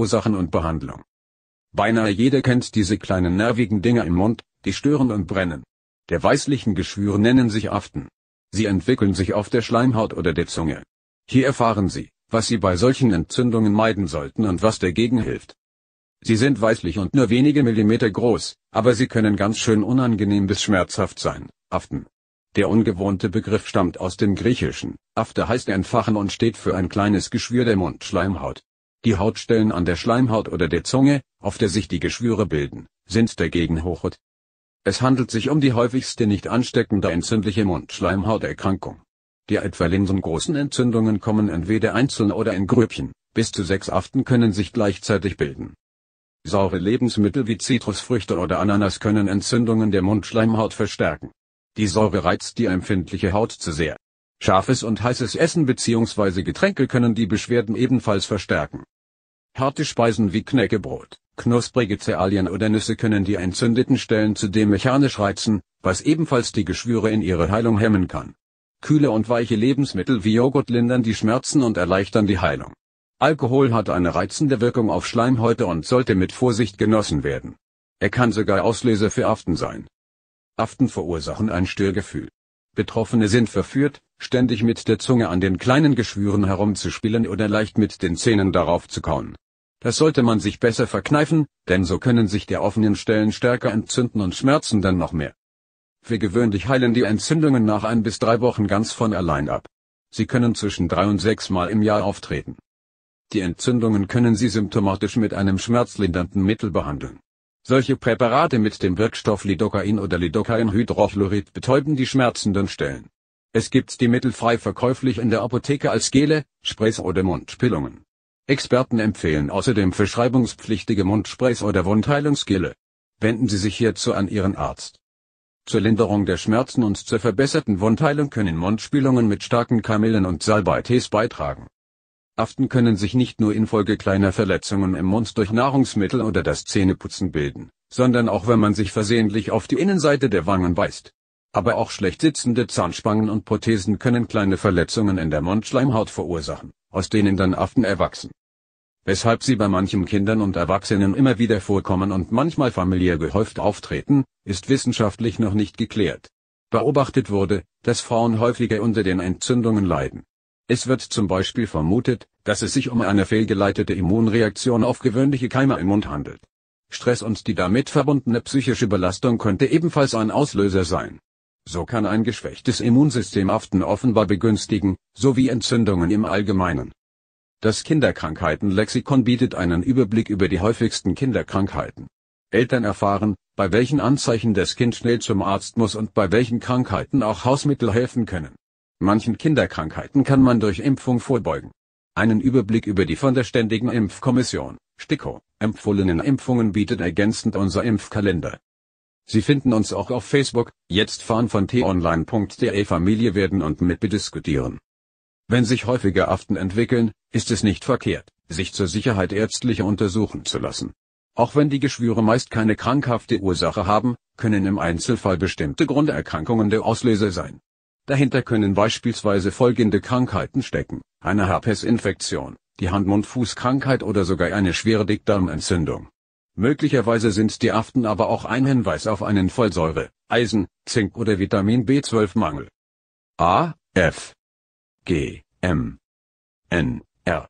Ursachen und Behandlung. Beinahe jeder kennt diese kleinen nervigen Dinger im Mund, die stören und brennen. Der weißlichen Geschwür nennen sich Aften. Sie entwickeln sich auf der Schleimhaut oder der Zunge. Hier erfahren Sie, was Sie bei solchen Entzündungen meiden sollten und was dagegen hilft. Sie sind weißlich und nur wenige Millimeter groß, aber sie können ganz schön unangenehm bis schmerzhaft sein, Aften. Der ungewohnte Begriff stammt aus dem Griechischen, Afte heißt entfachen und steht für ein kleines Geschwür der Mundschleimhaut. Die Hautstellen an der Schleimhaut oder der Zunge, auf der sich die Geschwüre bilden, sind dagegen hochrot. Es handelt sich um die häufigste nicht ansteckende entzündliche Mundschleimhauterkrankung. Die etwa linsengroßen Entzündungen kommen entweder einzeln oder in Grüppchen, bis zu sechs Aften können sich gleichzeitig bilden. Saure Lebensmittel wie Zitrusfrüchte oder Ananas können Entzündungen der Mundschleimhaut verstärken. Die Säure reizt die empfindliche Haut zu sehr. Scharfes und heißes Essen bzw. Getränke können die Beschwerden ebenfalls verstärken. Harte Speisen wie Knäckebrot, knusprige Zealien oder Nüsse können die entzündeten Stellen zudem mechanisch reizen, was ebenfalls die Geschwüre in ihrer Heilung hemmen kann. Kühle und weiche Lebensmittel wie Joghurt lindern die Schmerzen und erleichtern die Heilung. Alkohol hat eine reizende Wirkung auf Schleimhäute und sollte mit Vorsicht genossen werden. Er kann sogar Auslöser für Aften sein. Aften verursachen ein Störgefühl. Betroffene sind verführt, ständig mit der Zunge an den kleinen Geschwüren herumzuspielen oder leicht mit den Zähnen darauf zu kauen. Das sollte man sich besser verkneifen, denn so können sich der offenen Stellen stärker entzünden und schmerzen dann noch mehr. Für gewöhnlich heilen die Entzündungen nach ein bis drei Wochen ganz von allein ab. Sie können zwischen drei und sechs Mal im Jahr auftreten. Die Entzündungen können Sie symptomatisch mit einem schmerzlindernden Mittel behandeln. Solche Präparate mit dem Wirkstoff Lidocain oder Lidocainhydrochlorid betäuben die schmerzenden Stellen. Es gibt die Mittel frei verkäuflich in der Apotheke als Gele, Sprays oder Mundspillungen. Experten empfehlen außerdem verschreibungspflichtige Mundsprays oder Wundheilungsgele. Wenden Sie sich hierzu an Ihren Arzt. Zur Linderung der Schmerzen und zur verbesserten Wundheilung können Mundspülungen mit starken Kamillen und Salbeitees beitragen Aften können sich nicht nur infolge kleiner Verletzungen im Mund durch Nahrungsmittel oder das Zähneputzen bilden, sondern auch wenn man sich versehentlich auf die Innenseite der Wangen beißt. Aber auch schlecht sitzende Zahnspangen und Prothesen können kleine Verletzungen in der Mundschleimhaut verursachen, aus denen dann Aften erwachsen. Weshalb sie bei manchen Kindern und Erwachsenen immer wieder vorkommen und manchmal familiär gehäuft auftreten, ist wissenschaftlich noch nicht geklärt. Beobachtet wurde, dass Frauen häufiger unter den Entzündungen leiden, es wird zum Beispiel vermutet, dass es sich um eine fehlgeleitete Immunreaktion auf gewöhnliche Keime im Mund handelt. Stress und die damit verbundene psychische Belastung könnte ebenfalls ein Auslöser sein. So kann ein geschwächtes Immunsystem Aften offenbar begünstigen, sowie Entzündungen im Allgemeinen. Das Kinderkrankheitenlexikon bietet einen Überblick über die häufigsten Kinderkrankheiten. Eltern erfahren, bei welchen Anzeichen das Kind schnell zum Arzt muss und bei welchen Krankheiten auch Hausmittel helfen können. Manchen Kinderkrankheiten kann man durch Impfung vorbeugen. Einen Überblick über die von der Ständigen Impfkommission, STIKO, empfohlenen Impfungen bietet ergänzend unser Impfkalender. Sie finden uns auch auf Facebook, jetzt fahren von t-online.de Familie werden und mitbediskutieren. Wenn sich häufige Aften entwickeln, ist es nicht verkehrt, sich zur Sicherheit ärztlicher untersuchen zu lassen. Auch wenn die Geschwüre meist keine krankhafte Ursache haben, können im Einzelfall bestimmte Grunderkrankungen der Auslöser sein. Dahinter können beispielsweise folgende Krankheiten stecken, eine Herpesinfektion, die Hand-Mund-Fuß-Krankheit oder sogar eine schwere Dickdarmentzündung. Möglicherweise sind die Aften aber auch ein Hinweis auf einen Vollsäure, Eisen, Zink oder Vitamin B12-Mangel. A, F, G, M, N, R.